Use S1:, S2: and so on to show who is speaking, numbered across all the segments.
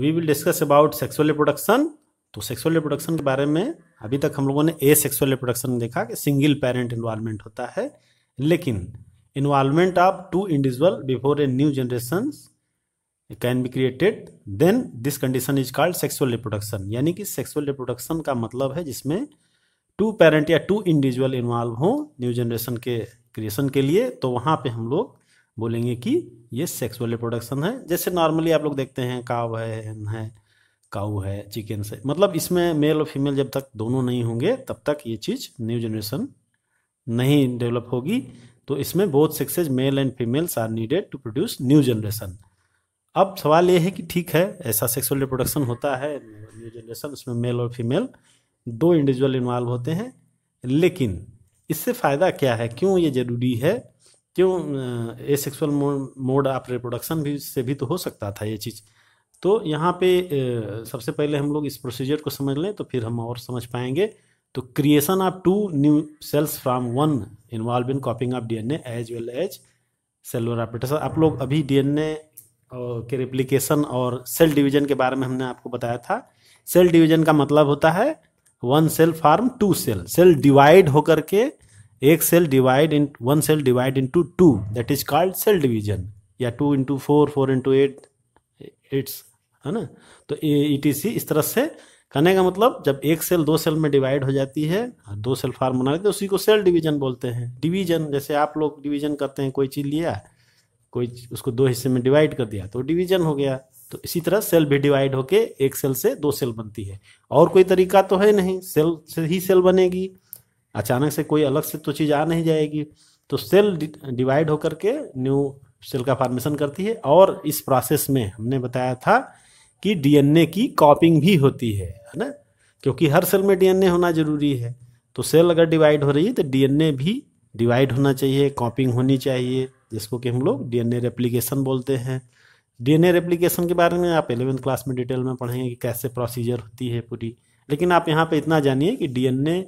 S1: we will discuss about sexual reproduction तो sexual reproduction के बारे में अभी तक हम लोगों ने ए सेक्सुअल रिप्रोडक्शन देखा कि सिंगल पेरेंट इन्वॉल्वमेंट होता है लेकिन involvement of two individual before a new generation can be created then this condition is called sexual reproduction यानी कि सेक्सुअल रिप्रोडक्शन का मतलब है जिसमें टू पेरेंट या टू इंडिविजुअल इन्वॉल्व हों न्यू जनरेशन के क्रिएशन के लिए तो वहाँ पे हम लोग बोलेंगे कि ये सेक्सुअल रिप्रोडक्शन है जैसे नॉर्मली आप लोग देखते हैं काव है हेन है काऊ है चिकन से मतलब इसमें मेल और फीमेल जब तक दोनों नहीं होंगे तब तक ये चीज़ न्यू जनरेशन नहीं डेवलप होगी तो इसमें बहुत sexes male and females are needed to produce new generation अब सवाल ये है कि ठीक है ऐसा सेक्सुअल रिप्रोडक्शन होता है न्यू जनरेशन उसमें मेल और फीमेल दो इंडिविजुअल इन्वॉल्व होते हैं लेकिन इससे फ़ायदा क्या है क्यों ये ज़रूरी है क्यों asexual mode of reproduction भी से भी तो हो सकता था ये चीज़ तो यहाँ पे सबसे पहले हम लोग इस प्रोसीजर को समझ लें तो फिर हम और समझ पाएंगे तो creation of two new cells from one involve in copying of DNA as well as cellular operator आप लोग अभी डीएनए के रिप्लिकेशन और सेल डिवीजन के बारे में हमने आपको बताया था सेल डिवीजन का मतलब होता है one cell form two cell cell divide होकर के एक cell divide in one cell divide into two that is called cell division या two into four four into eight eights है ना तो ई टी सी इस तरह से कहने का मतलब जब एक सेल दो सेल में डिवाइड हो जाती है हाँ, दो सेल फार्म बना लेते उसी को सेल डिवीजन बोलते हैं डिवीजन जैसे आप लोग डिवीजन करते हैं कोई चीज़ लिया कोई उसको दो हिस्से में डिवाइड कर दिया तो डिवीजन हो गया तो इसी तरह सेल भी डिवाइड होके एक सेल से दो सेल बनती है और कोई तरीका तो है नहीं सेल से ही सेल बनेगी अचानक से कोई अलग से तो चीज़ आ नहीं जाएगी तो सेल डिवाइड होकर के न्यू सेल का फॉर्मेशन करती है और इस प्रोसेस में हमने बताया था कि डीएनए की कॉपिंग भी होती है है ना क्योंकि हर सेल में डीएनए होना जरूरी है तो सेल अगर डिवाइड हो रही है तो डीएनए भी डिवाइड होना चाहिए कॉपिंग होनी चाहिए जिसको कि हम लोग डीएनए रेप्लिकेशन बोलते हैं डीएनए रेप्लिकेशन के बारे में आप एलेवेंथ क्लास में डिटेल में पढ़ेंगे कि कैसे प्रोसीजर होती है पूरी लेकिन आप यहाँ पे इतना जानिए कि डीएनए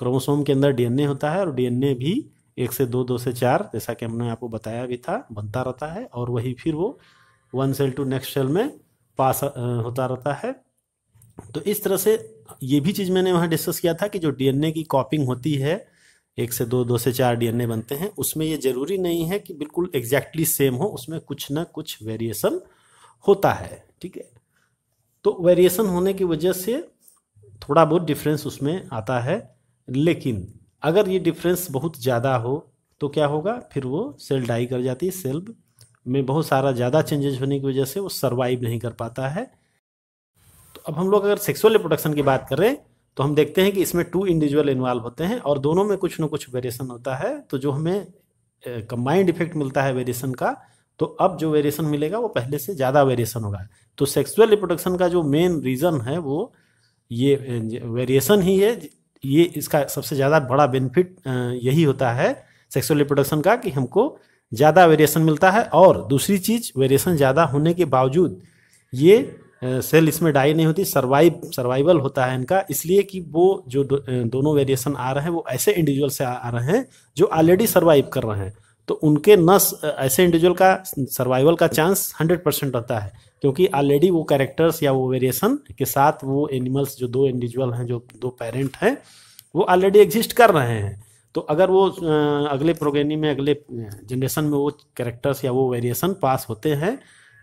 S1: क्रोमोसोम के अंदर डीएनए होता है और डीएनए भी एक से दो दो से चार जैसा कि हमने आपको बताया भी था बनता रहता है और वही फिर वो one cell to next cell में पास होता रहता है तो इस तरह से ये भी चीज़ मैंने वहाँ डिस्कस किया था कि जो डीएनए की कॉपिंग होती है एक से दो दो से चार डीएनए बनते हैं उसमें ये ज़रूरी नहीं है कि बिल्कुल एग्जैक्टली सेम हो उसमें कुछ ना कुछ वेरिएशन होता है ठीक है तो वेरिएशन होने की वजह से थोड़ा बहुत डिफरेंस उसमें आता है लेकिन अगर ये डिफरेंस बहुत ज़्यादा हो तो क्या होगा फिर वो सेल डाई कर जाती है सेल में बहुत सारा ज़्यादा चेंजेस होने की वजह से वो सर्वाइव नहीं कर पाता है तो अब हम लोग अगर सेक्सुअल रिप्रोडक्शन की बात करें तो हम देखते हैं कि इसमें टू इंडिविजुअल इन्वॉल्व होते हैं और दोनों में कुछ ना कुछ वेरिएशन होता है तो जो हमें कंबाइंड इफेक्ट मिलता है वेरिएशन का तो अब जो वेरिएशन मिलेगा वो पहले से ज़्यादा वेरिएशन होगा तो सेक्सुअल रिप्रोडक्शन का जो मेन रीज़न है वो ये वेरिएशन ही है ये इसका सबसे ज़्यादा बड़ा बेनिफिट यही होता है सेक्सुअल रिप्रोडक्शन का कि हमको ज़्यादा वेरिएशन मिलता है और दूसरी चीज़ वेरिएशन ज़्यादा होने के बावजूद ये सेल इसमें डाई नहीं होती सर्वाइव सर्वाइवल होता है इनका इसलिए कि वो जो दो, दोनों वेरिएशन आ रहे हैं वो ऐसे इंडिविजुअल से आ, आ रहे हैं जो ऑलरेडी सर्वाइव कर रहे हैं तो उनके नस ऐसे इंडिविजुअल का सर्वाइवल का चांस हंड्रेड परसेंट रहता है क्योंकि ऑलरेडी वो कैरेक्टर्स या वो वेरिएशन के साथ वो एनिमल्स जो दो इंडिविजुअल हैं जो दो पेरेंट हैं वो ऑलरेडी एग्जिस्ट कर रहे हैं तो अगर वो अगले प्रोगेनी में अगले जनरेशन में वो कैरेक्टर्स या वो वेरिएशन पास होते हैं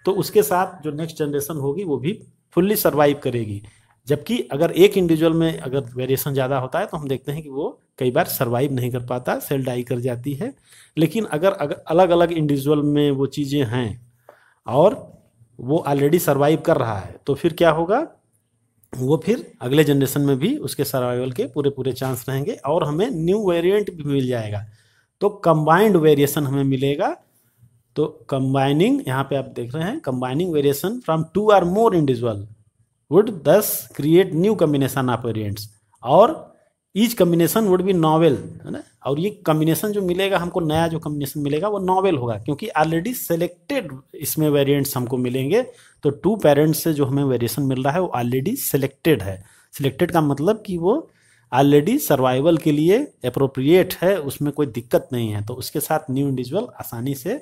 S1: तो उसके साथ जो नेक्स्ट जनरेशन होगी वो भी फुल्ली सर्वाइव करेगी जबकि अगर एक इंडिविजुअल में अगर वेरिएशन ज़्यादा होता है तो हम देखते हैं कि वो कई बार सर्वाइव नहीं कर पाता सेल डाई कर जाती है लेकिन अगर अगर अलग अलग इंडिविजुअल में वो चीज़ें हैं और वो ऑलरेडी सर्वाइव कर रहा है तो फिर क्या होगा वो फिर अगले जनरेशन में भी उसके सर्वाइवल के पूरे पूरे चांस रहेंगे और हमें न्यू वेरिएंट भी मिल जाएगा तो कंबाइंड वेरिएशन हमें मिलेगा तो कंबाइनिंग यहाँ पे आप देख रहे हैं combining variation from two or more individual would thus create new combination of variants और each combination would be novel है ना और ये कम्बिनेशन जो मिलेगा हमको नया जो कम्बिनेशन मिलेगा वो नॉवेल होगा क्योंकि ऑलरेडी सेलेक्टेड इसमें वेरियंट्स हमको मिलेंगे तो टू पेरेंट्स से जो हमें वेरिएशन मिल रहा है वो ऑलरेडी सेलेक्टेड है सिलेक्टेड का मतलब कि वो ऑलरेडी सर्वाइवल के लिए अप्रोप्रिएट है उसमें कोई दिक्कत नहीं है तो उसके साथ न्यू इंडिविजुअल आसानी से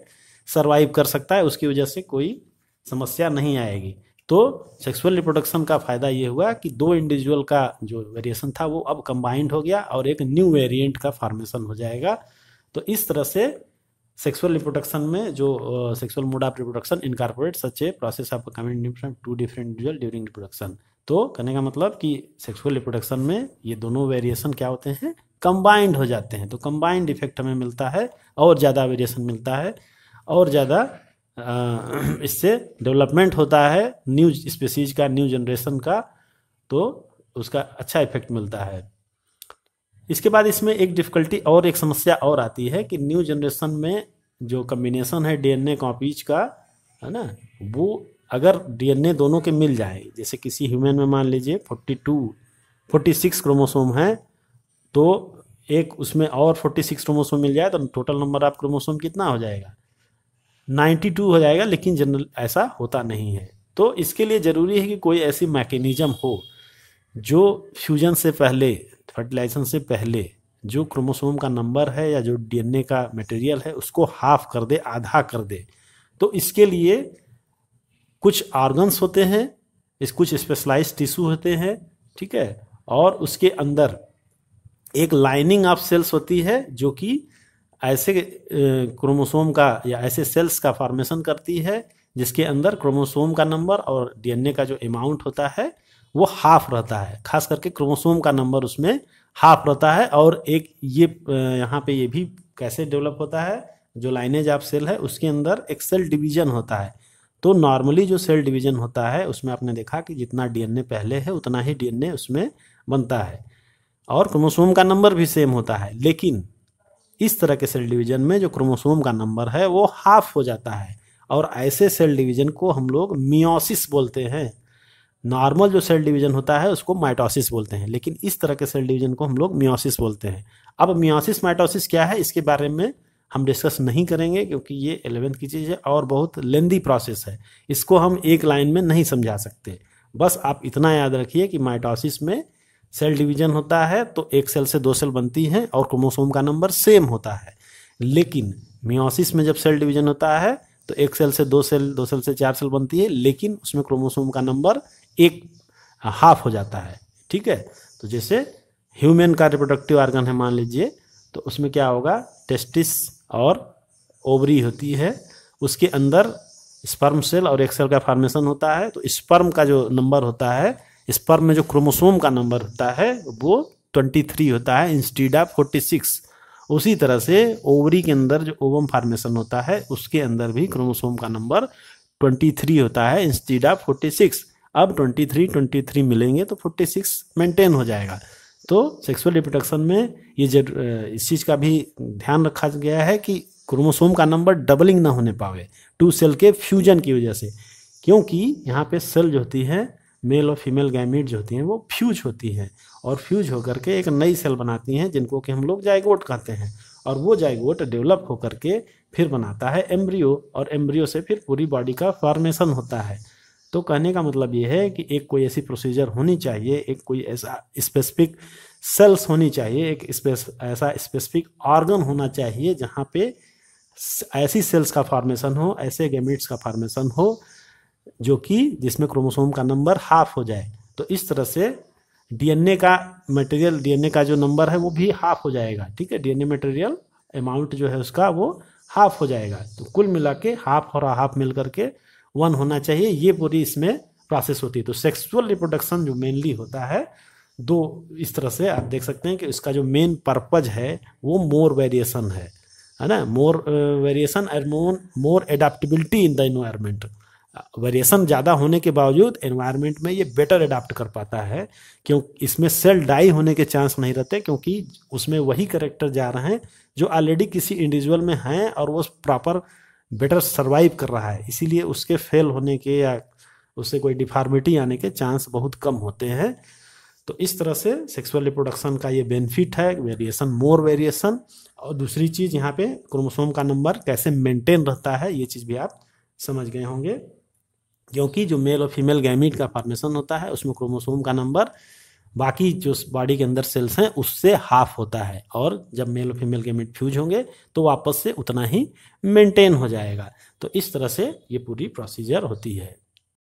S1: सर्वाइव कर सकता है उसकी वजह से कोई समस्या नहीं आएगी तो सेक्सुअल रिप्रोडक्शन का फ़ायदा ये हुआ कि दो इंडिविजुअल का जो वेरिएशन था वो अब कंबाइंड हो गया और एक न्यू वेरिएंट का फॉर्मेशन हो जाएगा तो इस तरह से सेक्सुअल रिप्रोडक्शन में जो sexual mode of reproduction incorporate such a process of coming two different individual during reproduction तो कहने का मतलब कि सेक्सुअल रिप्रोडक्शन में ये दोनों वेरिएशन क्या होते हैं कंबाइंड हो जाते हैं तो कंबाइंड इफेक्ट हमें मिलता है और ज़्यादा वेरिएशन मिलता है और ज़्यादा इससे डेवलपमेंट होता है न्यू स्पीसीज का न्यू जनरेशन का तो उसका अच्छा इफेक्ट मिलता है इसके बाद इसमें एक डिफिकल्टी और एक समस्या और आती है कि न्यू जनरेशन में जो कम्बिनेशन है डीएनए कॉपीज का है ना वो अगर डीएनए दोनों के मिल जाए जैसे किसी ह्यूमन में मान लीजिए forty two forty six chromosome है तो एक उसमें और फोर्टी सिक्स क्रोमोसोम मिल जाए तो टोटल नंबर ऑफ क्रोमोसोम कितना हो जाएगा 92 हो जाएगा लेकिन जनरल ऐसा होता नहीं है तो इसके लिए ज़रूरी है कि कोई ऐसी मैकेनिज्म हो जो फ्यूजन से पहले फर्टिलाइजेशन से पहले जो क्रोमोसोम का नंबर है या जो डीएनए का मटेरियल है उसको हाफ कर दे आधा कर दे तो इसके लिए कुछ ऑर्गन्स होते हैं इस कुछ स्पेशलाइज टिश्यू होते हैं ठीक है और उसके अंदर एक लाइनिंग ऑफ सेल्स होती है जो कि ऐसे क्रोमोसोम का या ऐसे सेल्स का फॉर्मेशन करती है जिसके अंदर क्रोमोसोम का नंबर और डीएनए का जो अमाउंट होता है वो हाफ रहता है खास करके क्रोमोसोम का नंबर उसमें हाफ रहता है और एक ये यहाँ पे ये भी कैसे डेवलप होता है जो लाइनेज ऑफ सेल है उसके अंदर एक सेल डिवीजन होता है तो नॉर्मली जो सेल डिवीजन होता है उसमें आपने देखा कि जितना डीएनए पहले है उतना ही डीएनए उसमें बनता है और क्रोमोसोम का नंबर भी सेम होता है लेकिन इस तरह के सेल डिवीजन में जो क्रोमोसोम का नंबर है वो हाफ हो जाता है और ऐसे सेल डिवीजन को हम लोग मियोसिस बोलते हैं नॉर्मल जो सेल डिवीजन होता है उसको माइटोसिस बोलते हैं लेकिन इस तरह के सेल डिवीजन को हम लोग मियोसिस बोलते हैं अब मियोसिस माइटोसिस क्या है इसके बारे में हम डिस्कस नहीं करेंगे क्योंकि ये एलेवेंथ की चीज़ है और बहुत लेंदी प्रोसेस है इसको हम एक लाइन में नहीं समझा सकते बस आप इतना याद रखिए कि माइटोसिस में सेल डिवीजन होता है तो एक सेल से दो सेल बनती हैं और क्रोमोसोम का नंबर सेम होता है लेकिन मियोसिस में जब सेल डिवीजन होता है तो एक सेल से दो सेल दो सेल से चार सेल बनती है लेकिन उसमें क्रोमोसोम का नंबर एक हाफ हो जाता है ठीक है तो जैसे ह्यूमन का रिप्रोडक्टिव ऑर्गन है मान लीजिए तो उसमें क्या होगा टेस्टिस और ओवरी होती है उसके अंदर स्पर्म सेल और एक सेल का फॉर्मेशन होता है तो स्पर्म का जो नंबर होता है स्पर्म में जो क्रोमोसोम का नंबर होता है वो ट्वेंटी थ्री होता है इंस्टीड ऑफ फोर्टी सिक्स उसी तरह से ओवरी के अंदर जो ओवम फार्मेशन होता है उसके अंदर भी क्रोमोसोम का नंबर ट्वेंटी थ्री होता है इंस्टीड ऑफ फोर्टी सिक्स अब ट्वेंटी थ्री ट्वेंटी थ्री मिलेंगे तो फोर्टी सिक्स मेंटेन हो जाएगा तो सेक्सुअल रिप्रोडक्शन में ये जर इस चीज़ का भी ध्यान रखा गया है कि क्रोमोसोम का नंबर डबलिंग ना होने पावे टू सेल के फ्यूजन की वजह से क्योंकि यहाँ पे सेल जो होती है मेल और फीमेल गैमिट जो होती हैं वो फ्यूज होती हैं और फ्यूज होकर के एक नई सेल बनाती हैं जिनको कि हम लोग जाइगोट कहते हैं और वो जाइगोट डेवलप होकर के फिर बनाता है एम्ब्रियो और एम्ब्रियो से फिर पूरी बॉडी का फॉर्मेशन होता है तो कहने का मतलब ये है कि एक कोई ऐसी प्रोसीजर होनी चाहिए एक कोई ऐसा स्पेसिफिक सेल्स होनी चाहिए एक स्पेस ऐसा स्पेसिफिक ऑर्गन होना चाहिए जहाँ पे ऐसी सेल्स का फॉर्मेशन हो ऐसे गैमिट्स का फॉर्मेशन हो जो कि जिसमें क्रोमोसोम का नंबर हाफ हो जाए तो इस तरह से डीएनए का मटेरियल डीएनए का जो नंबर है वो भी हाफ हो जाएगा ठीक है डीएनए मटेरियल अमाउंट जो है उसका वो हाफ हो जाएगा तो कुल मिला के हाफ और हाफ मिल करके वन होना चाहिए ये पूरी इसमें प्रोसेस होती है तो सेक्सुअल रिप्रोडक्शन जो मेनली होता है दो इस तरह से आप देख सकते हैं कि इसका जो मेन पर्पज है वो मोर वेरिएशन है है ना more variation and more more adaptability in the environment variation ज़्यादा होने के बावजूद एनवायरनमेंट में ये बेटर अडाप्ट कर पाता है क्यों इसमें सेल डाई होने के चांस नहीं रहते क्योंकि उसमें वही करेक्टर जा रहे हैं जो ऑलरेडी किसी इंडिविजुअल में हैं और वो प्रॉपर बेटर सर्वाइव कर रहा है इसीलिए उसके फेल होने के या उससे कोई डिफार्मिटी आने के चांस बहुत कम होते हैं तो इस तरह से सेक्सुअल रिप्रोडक्शन का ये बेनिफिट है वेरिएशन मोर वेरिएशन और दूसरी चीज़ यहाँ पे क्रोमोसोम का नंबर कैसे मेंटेन रहता है ये चीज़ भी आप समझ गए होंगे क्योंकि जो मेल और फीमेल गैमिट का फॉर्मेशन होता है उसमें क्रोमोसोम का नंबर बाकी जो बॉडी के अंदर सेल्स हैं उससे हाफ होता है और जब मेल और फीमेल गैमिट फ्यूज होंगे तो वापस से उतना ही मेंटेन हो जाएगा तो इस तरह से ये पूरी प्रोसीजर होती है